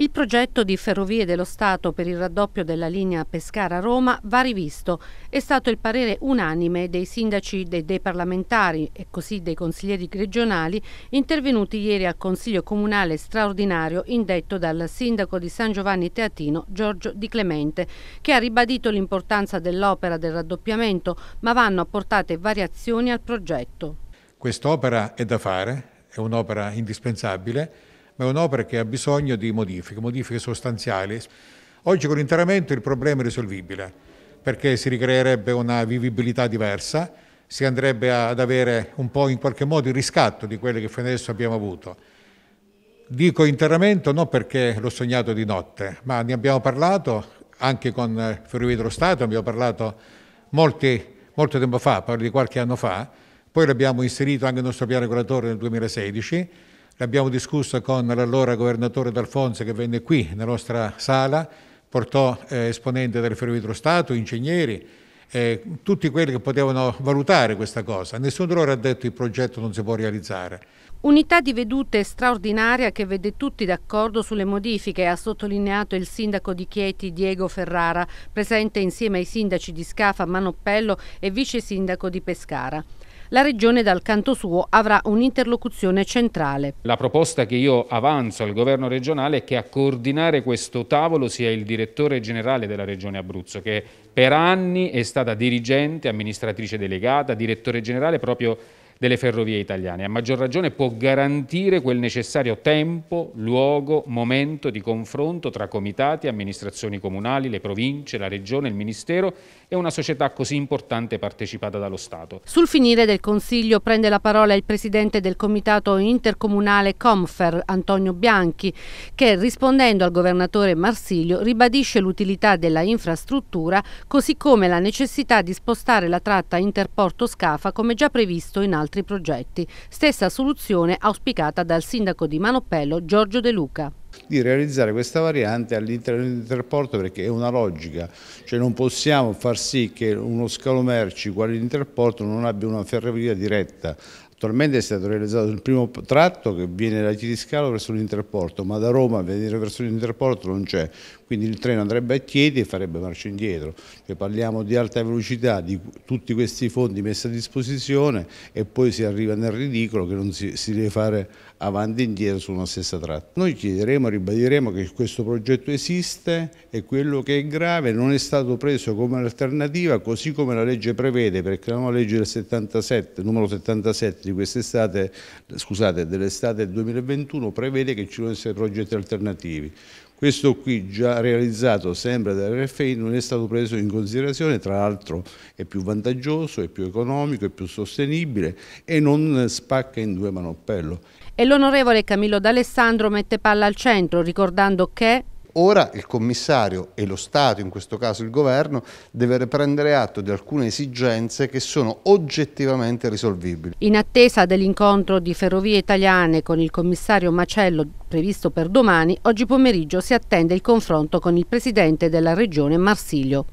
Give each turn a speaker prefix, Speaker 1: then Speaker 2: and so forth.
Speaker 1: Il progetto di Ferrovie dello Stato per il raddoppio della linea Pescara-Roma va rivisto. È stato il parere unanime dei sindaci e dei parlamentari e così dei consiglieri regionali intervenuti ieri al Consiglio Comunale straordinario indetto dal sindaco di San Giovanni Teatino Giorgio Di Clemente che ha ribadito l'importanza dell'opera del raddoppiamento ma vanno apportate variazioni al progetto.
Speaker 2: Quest'opera è da fare, è un'opera indispensabile ma è un'opera che ha bisogno di modifiche, modifiche sostanziali. Oggi con l'interramento il problema è risolvibile, perché si ricreerebbe una vivibilità diversa, si andrebbe ad avere un po' in qualche modo il riscatto di quelle che fino adesso abbiamo avuto. Dico interramento non perché l'ho sognato di notte, ma ne abbiamo parlato anche con Ferrovie dello Stato, abbiamo parlato molti, molto tempo fa, parlo di qualche anno fa, poi l'abbiamo inserito anche nel nostro piano regolatore nel 2016 l'abbiamo discusso con l'allora governatore D'Alfonso che venne qui nella nostra sala, portò eh, esponenti del Ferrovie dello Stato, ingegneri, eh, tutti quelli che potevano valutare questa cosa. Nessuno di loro ha detto che il progetto non si può realizzare.
Speaker 1: Unità di vedute straordinaria che vede tutti d'accordo sulle modifiche, ha sottolineato il sindaco di Chieti Diego Ferrara, presente insieme ai sindaci di Scafa, Manoppello e vice sindaco di Pescara la Regione dal canto suo avrà un'interlocuzione centrale.
Speaker 3: La proposta che io avanzo al governo regionale è che a coordinare questo tavolo sia il direttore generale della Regione Abruzzo, che per anni è stata dirigente, amministratrice delegata, direttore generale proprio delle ferrovie italiane. A maggior ragione può garantire quel necessario tempo, luogo, momento di confronto tra comitati, amministrazioni comunali, le province, la regione, il ministero e una società così importante partecipata dallo Stato.
Speaker 1: Sul finire del Consiglio prende la parola il presidente del comitato intercomunale Comfer, Antonio Bianchi, che rispondendo al governatore Marsilio ribadisce l'utilità della infrastruttura così come la necessità di spostare la tratta interporto Scafa come già previsto in altri altri progetti. Stessa soluzione auspicata dal sindaco di Manopello Giorgio De Luca
Speaker 4: di realizzare questa variante all'interno dell'interporto perché è una logica, cioè non possiamo far sì che uno scalo merci quale l'interporto non abbia una ferrovia diretta. Attualmente è stato realizzato il primo tratto che viene da Chiediscalo verso l'interporto, ma da Roma venire verso l'interporto non c'è, quindi il treno andrebbe a Chiedi e farebbe marcia indietro. Cioè parliamo di alta velocità, di tutti questi fondi messi a disposizione e poi si arriva nel ridicolo che non si, si deve fare avanti e indietro su una stessa tratta. Noi chiederemo diremo e ribadiremo che questo progetto esiste e quello che è grave non è stato preso come alternativa così come la legge prevede perché la nuova legge del 77, numero 77 di quest'estate, scusate, dell'estate 2021 prevede che ci devono essere progetti alternativi. Questo qui già realizzato sempre dall'RFI non è stato preso in considerazione, tra l'altro è più vantaggioso, è più economico, è più sostenibile e non spacca in due manoppello.
Speaker 1: E l'onorevole Camillo D'Alessandro mette palla al centro ricordando che
Speaker 4: Ora il commissario e lo Stato, in questo caso il governo, deve prendere atto di alcune esigenze che sono oggettivamente risolvibili.
Speaker 1: In attesa dell'incontro di Ferrovie Italiane con il commissario Macello previsto per domani, oggi pomeriggio si attende il confronto con il presidente della regione Marsiglio.